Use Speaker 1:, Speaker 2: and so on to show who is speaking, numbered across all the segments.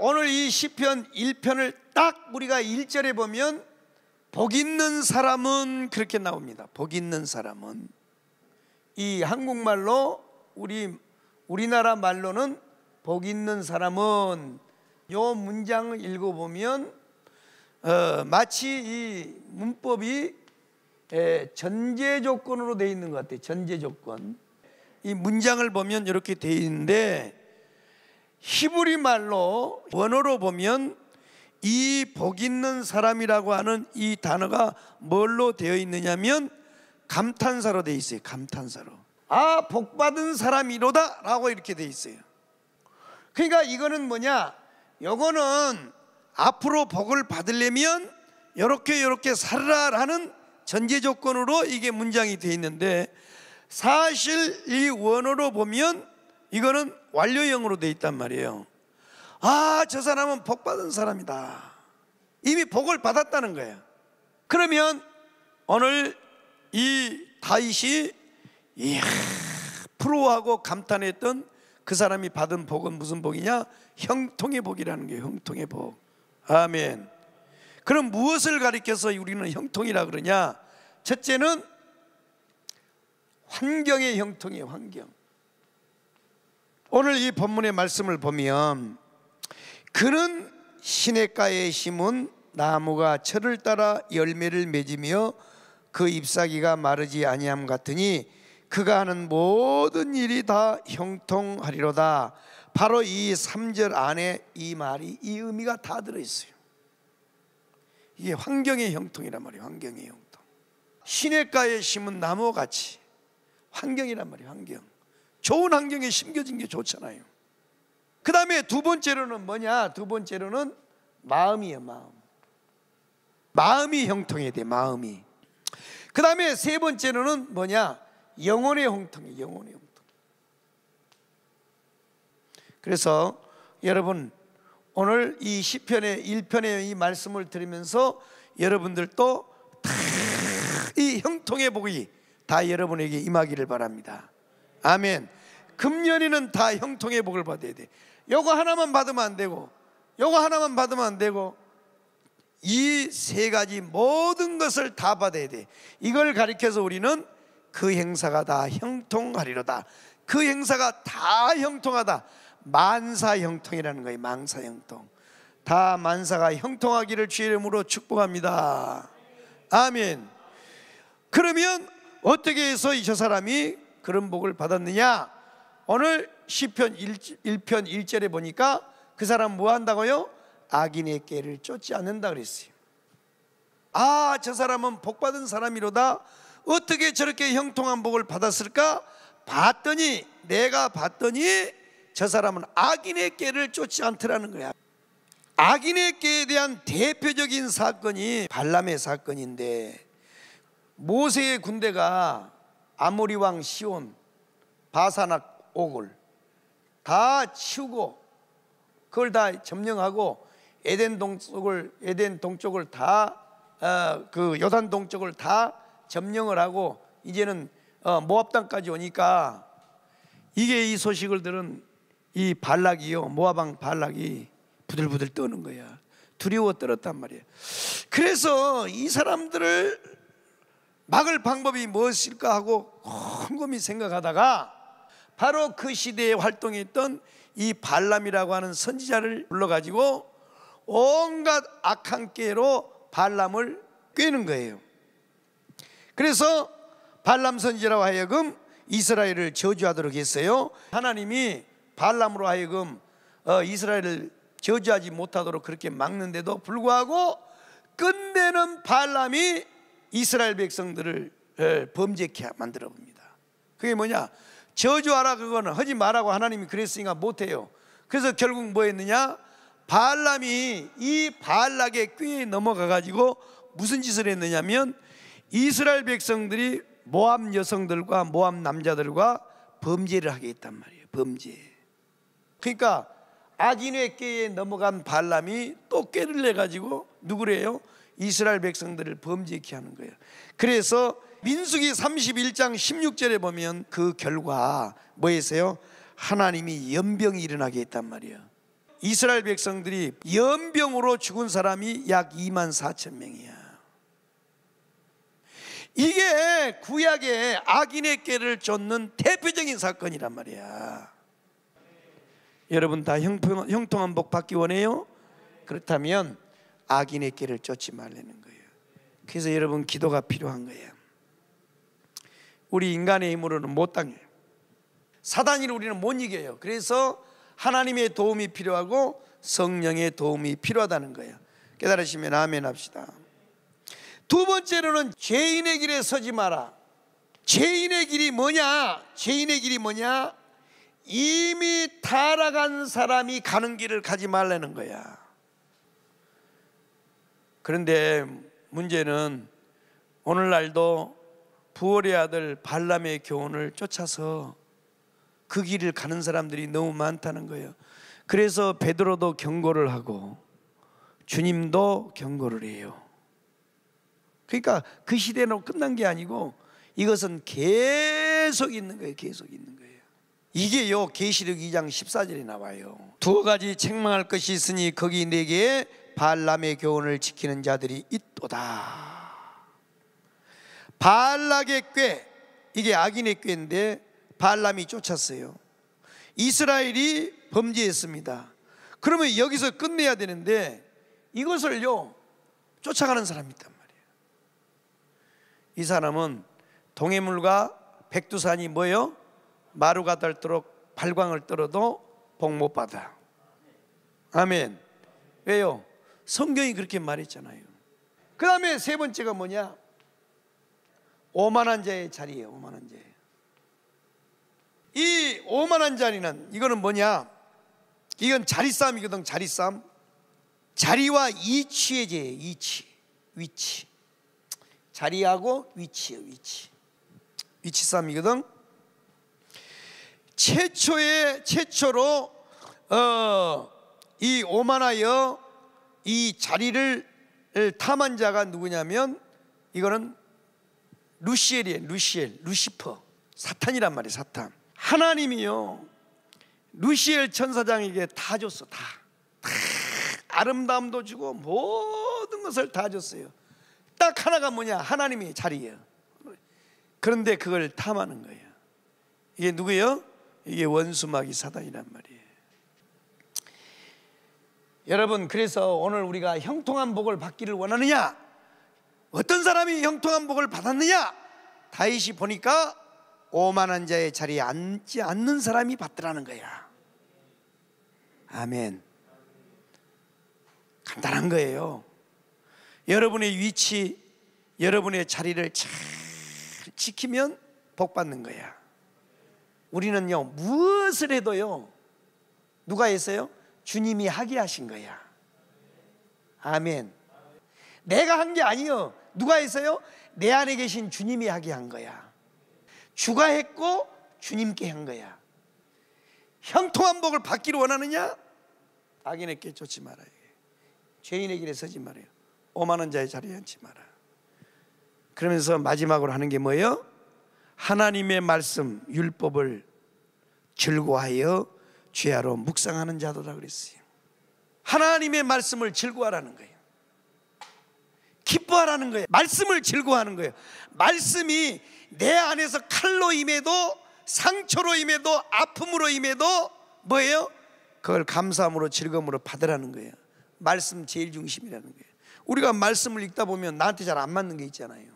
Speaker 1: 오늘 이 시편 1편을 딱 우리가 1절에 보면 복 있는 사람은 그렇게 나옵니다. 복 있는 사람은 이 한국말로 우리 우리나라 말로는 복 있는 사람은 요 문장을 읽어 보면 어, 마치 이 문법이 에, 전제 조건으로 돼 있는 것 같아요. 전제 조건. 이 문장을 보면 이렇게 돼 있는데 히브리 말로 원어로 보면 이 복 있는 사람이라고 하는 이 단어가 뭘로 되어 있느냐면 감탄사로 되어 있어요. 감탄사로. 아, 복 받은 사람이로다라고 이렇게 되어 있어요. 그러니까 이거는 뭐냐? 요거는 앞으로 복을 받으려면 이렇게 이렇게 살라라는 전제 조건으로 이게 문장이 되어 있는데 사실 이 원어로 보면 이거는 완료형으로 돼 있단 말이에요. 아, 저 사람은 복 받은 사람이다. 이미 복을 받았다는 거예요. 그러면 오늘 이 다윗이 이야, 부러하고 감탄했던 그 사람이 받은 복은 무슨 복이냐? 형통의 복이라는 게 형통의 복. 아멘. 그럼 무엇을 가리켜서 우리는 형통이라 그러냐? 첫째는 환경의 형통이에요, 환경. 오늘 이 본문의 말씀을 보면 그는 시냇가에 심은 나무가 철을 따라 열매를 맺으며 그 잎사귀가 마르지 아니함 같으니 그가 하는 모든 일이 다 형통하리로다. 바로 이 3절 안에 이 말이 이 의미가 다 들어 있어요. 이게 환경의 형통이란 말이에요. 환경의 형통. 시냇가에 심은 나무 같이 환경이란 말이에요. 환경. 좋은 환경에 심겨진 게 좋잖아요. 그 다음에 두 번째로는 뭐냐? 두 번째로는 마음이에요, 마음. 마음이 형통해야 돼, 마음이. 그 다음에 세 번째로는 뭐냐? 영혼의 형통이 영혼의 형통. 그래서 여러분 오늘 이 시편의 1편의 이 말씀을 들으면서 여러분들도 다 이 형통의 복이 다 여러분에게 임하기를 바랍니다. 아멘. 금년에는 다 형통의 복을 받아야 돼. 요거 하나만 받으면 안 되고, 요거 하나만 받으면 안 되고, 이 세 가지 모든 것을 다 받아야 돼. 이걸 가리켜서 우리는 그 행사가 다 형통하리로다. 그 행사가 다 형통하다. 만사 형통이라는 거예요. 만사 형통. 다 만사가 형통하기를 주의 이름으로 축복합니다. 아멘. 그러면 어떻게 해서 이저 사람이 그런 복을 받았느냐? 오늘 시편 1편 1절에 보니까 그 사람 뭐 한다고요? 악인의 깨를 쫓지 않는다 그랬어요. 아, 저 사람은 복 받은 사람이로다. 어떻게 저렇게 형통한 복을 받았을까? 봤더니 내가 봤더니 저 사람은 악인의 깨를 쫓지 않더라는 거야. 악인의 깨에 대한 대표적인 사건이 발람의 사건인데 모세의 군대가 아모리 왕 시온, 바사낙 옥을 다 치우고 그걸 다 점령하고 에덴 동쪽을 에덴 동쪽을 다그 어, 그 요단 동쪽을 다 점령을 하고 이제는 어, 모압 땅까지 오니까 이게 이 소식을 들은 이 발락이요 모압 왕 발락이 부들부들 떠는 거야 두려워 떨었단 말이야. 그래서 이 사람들을 막을 방법이 무엇일까 하고 곰곰이 생각하다가 바로 그 시대에 활동했던 이 발람이라고 하는 선지자를 불러가지고 온갖 악한 깨로 발람을 꿰는 거예요. 그래서 발람 선지자고 하여금 이스라엘을 저주하도록 했어요. 하나님이 발람으로 하여금 어, 이스라엘을 저주하지 못하도록 그렇게 막는데도 불구하고 끝내는 발람이 이스라엘 백성들을 범죄케 만들어 봅니다. 그게 뭐냐? 저주하라 그거는 하지 말라고 하나님이 그랬으니까 못해요. 그래서 결국 뭐 했느냐? 바람이이바락의 꾀에 넘어가 가지고 무슨 짓을 했느냐면 이스라엘 백성들이 모함 여성들과 모함 남자들과 범죄를 하게 했단 말이에요. 범죄. 그러니까 아진의 꾀에 넘어간 발람이 또 꾀를 내 가지고 누구래요? 이스라엘 백성들을 범죄케 하는 거예요. 그래서 민수기 31장 16절에 보면 그 결과 뭐였어요? 하나님이 연병이 일어나게 했단 말이에요. 이스라엘 백성들이 연병으로 죽은 사람이 약 2만 4천 명이야. 이게 구약의 악인의 깨를 쫓는 대표적인 사건이란 말이야. 여러분 다 형통, 한복 받기 원해요? 그렇다면 악인의 길을 쫓지 말라는 거예요. 그래서 여러분 기도가 필요한 거예요. 우리 인간의 힘으로는 못 당해요. 사단이 우리는 못 이겨요. 그래서 하나님의 도움이 필요하고 성령의 도움이 필요하다는 거예요. 깨달으시면 아멘 합시다. 두 번째로는 죄인의 길에 서지 마라. 죄인의 길이 뭐냐? 죄인의 길이 뭐냐? 이미 타락한 사람이 가는 길을 가지 말라는 거야. 그런데 문제는 오늘날도 부월의 아들 발람의 교훈을 쫓아서 그 길을 가는 사람들이 너무 많다는 거예요. 그래서 베드로도 경고를 하고 주님도 경고를 해요. 그러니까 그 시대는 끝난 게 아니고 이것은 계속 있는 거예요. 계속 있는 거예요. 이게요 계시록 2장 14절에 나와요. 두 가지 책망할 것이 있으니 거기 내게 발람의 교훈을 지키는 자들이 있도다. 발락의 꾀, 이게 악인의 꾀인데 발람이 쫓았어요. 이스라엘이 범죄했습니다. 그러면 여기서 끝내야 되는데 이것을요, 쫓아가는 사람이 있단 말이에요. 이 사람은 동해물과 백두산이 뭐요? 마루가 닳도록 발광을 떨어도 복 못 받아. 아멘. 왜요? 성경이 그렇게 말했잖아요. 그 다음에 세 번째가 뭐냐? 오만한 자의 자리예요. 오만한 자이 오만한 자리는 이거는 뭐냐? 이건 자리 싸움이거든 자리 싸움. 자리와 이치의 죄예요. 이치, 위치. 자리하고 위치예요. 위치. 위치 싸움이거든. 최초의 최초로 어, 이 오만하여 이 자리를 탐한 자가 누구냐면 이거는 루시엘이에요. 루시엘, 루시퍼, 사탄이란 말이에요. 사탄. 하나님이요. 루시엘 천사장에게 다 줬어. 다. 다 아름다움도 주고 모든 것을 다 줬어요. 딱 하나가 뭐냐? 하나님의 자리예요. 그런데 그걸 탐하는 거예요. 이게 누구예요? 이게 원수마귀 사단이란 말이에요. 여러분 그래서 오늘 우리가 형통한 복을 받기를 원하느냐? 어떤 사람이 형통한 복을 받았느냐? 다윗이 보니까 오만한 자의 자리에 앉지 않는 사람이 받더라는 거야. 아멘. 간단한 거예요. 여러분의 위치, 여러분의 자리를 잘 지키면 복 받는 거야. 우리는요, 무엇을 해도요, 누가 있어요? 주님이 하게 하신 거야. 아멘. 내가 한 게 아니요. 누가 했어요? 내 안에 계신 주님이 하게 한 거야. 주가 했고 주님께 한 거야. 형통한 복을 받기를 원하느냐? 악인에게 쫓지 말아 죄인의 길에 서지 말아요. 오만한 자의 자리에 앉지 마라. 그러면서 마지막으로 하는 게 뭐예요? 하나님의 말씀 율법을 즐거하여 죄하러 묵상하는 자도라 그랬어요. 하나님의 말씀을 즐거워하라는 거예요. 기뻐하라는 거예요. 말씀을 즐거워하는 거예요. 말씀이 내 안에서 칼로 임해도 상처로 임해도 아픔으로 임해도 뭐예요? 그걸 감사함으로 즐거움으로 받으라는 거예요. 말씀 제일 중심이라는 거예요. 우리가 말씀을 읽다 보면 나한테 잘 안 맞는 게 있잖아요.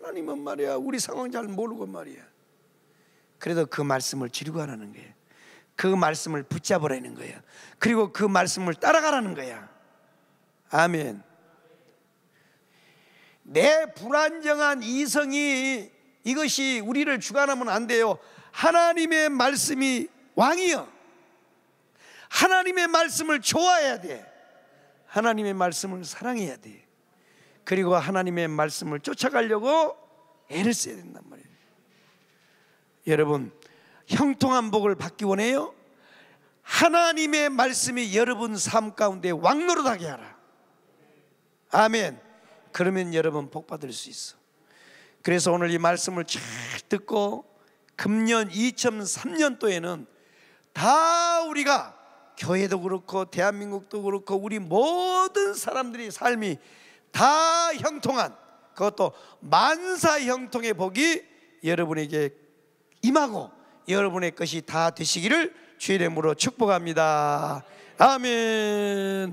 Speaker 1: 하나님은 말이야 우리 상황 잘 모르고 말이야 그래도 그 말씀을 지르고 하라는 거예요. 그 말씀을 붙잡으라는 거예요. 그리고 그 말씀을 따라가라는 거야. 아멘. 내 불안정한 이성이 이것이 우리를 주관하면 안 돼요. 하나님의 말씀이 왕이요. 하나님의 말씀을 좋아해야 돼. 하나님의 말씀을 사랑해야 돼. 그리고 하나님의 말씀을 쫓아가려고 애를 써야 된단 말이에요. 여러분 형통한 복을 받기 원해요? 하나님의 말씀이 여러분 삶 가운데 왕노릇하게 하라 아멘 그러면 여러분 복 받을 수 있어 그래서 오늘 이 말씀을 잘 듣고 금년 2003년도에는 다 우리가 교회도 그렇고 대한민국도 그렇고 우리 모든 사람들이 삶이 다 형통한 그것도 만사 형통의 복이 여러분에게 임하고 여러분의 것이 다 되시기를 주의 이름으로 축복합니다. 아멘.